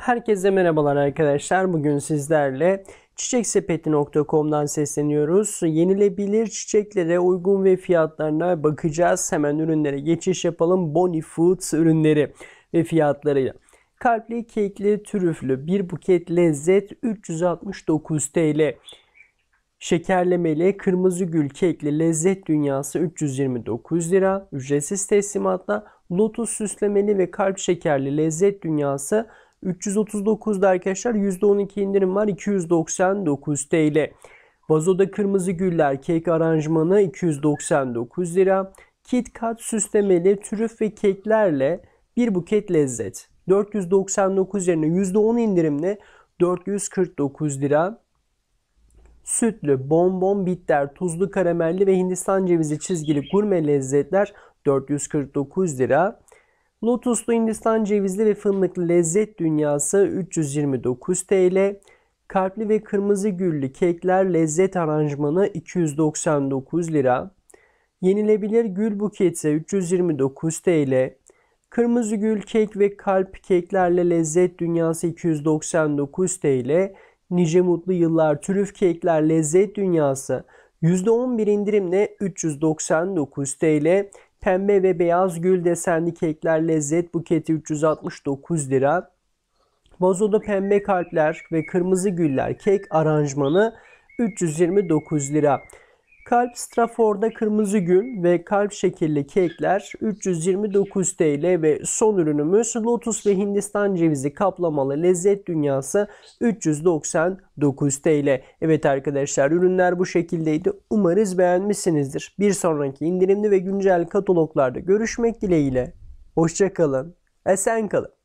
Herkese merhabalar arkadaşlar. Bugün sizlerle çiçeksepeti.com'dan sesleniyoruz. Yenilebilir çiçeklere uygun ve fiyatlarına bakacağız. Hemen ürünlere geçiş yapalım. Boni Foods ürünleri ve fiyatlarıyla. Kalpli, kekli, türüflü bir buket lezzet 369 TL. Şekerlemeli kırmızı gül kekli lezzet dünyası 329 lira. Ücretsiz teslimatla lotus süslemeli ve kalp şekerli lezzet dünyası 329 339'da arkadaşlar %12 indirim var 299 TL. Vazoda kırmızı güller kek aranjmanı 299 lira. KitKat süslemeli trüf ve keklerle bir buket lezzet. 499 yerine %10 indirimle 449 lira. Sütlü, bonbon, bitter, tuzlu karamelli ve hindistan cevizi çizgili gurme lezzetler 449 lira. Lotuslu Hindistan cevizli ve fındıklı lezzet dünyası 329 TL. Kalpli ve kırmızı güllü kekler lezzet aranjmanı 299 lira. Yenilebilir gül buketi 329 TL. Kırmızı gül kek ve kalp keklerle lezzet dünyası 299 TL. Nice mutlu yıllar türüf kekler lezzet dünyası %11 indirimle 399 TL. Pembe ve beyaz gül desenli kekler lezzet buketi 369 lira. Bozoda pembe kalpler ve kırmızı güller kek aranjmanı 329 lira. Kalp Strafor'da kırmızı gül ve kalp şekilli kekler 329 TL ve son ürünümüz Lotus ve Hindistan cevizi kaplamalı lezzet dünyası 399 TL. Evet arkadaşlar ürünler bu şekildeydi. Umarız beğenmişsinizdir. Bir sonraki indirimli ve güncel kataloglarda görüşmek dileğiyle. Hoşçakalın. Esen kalın.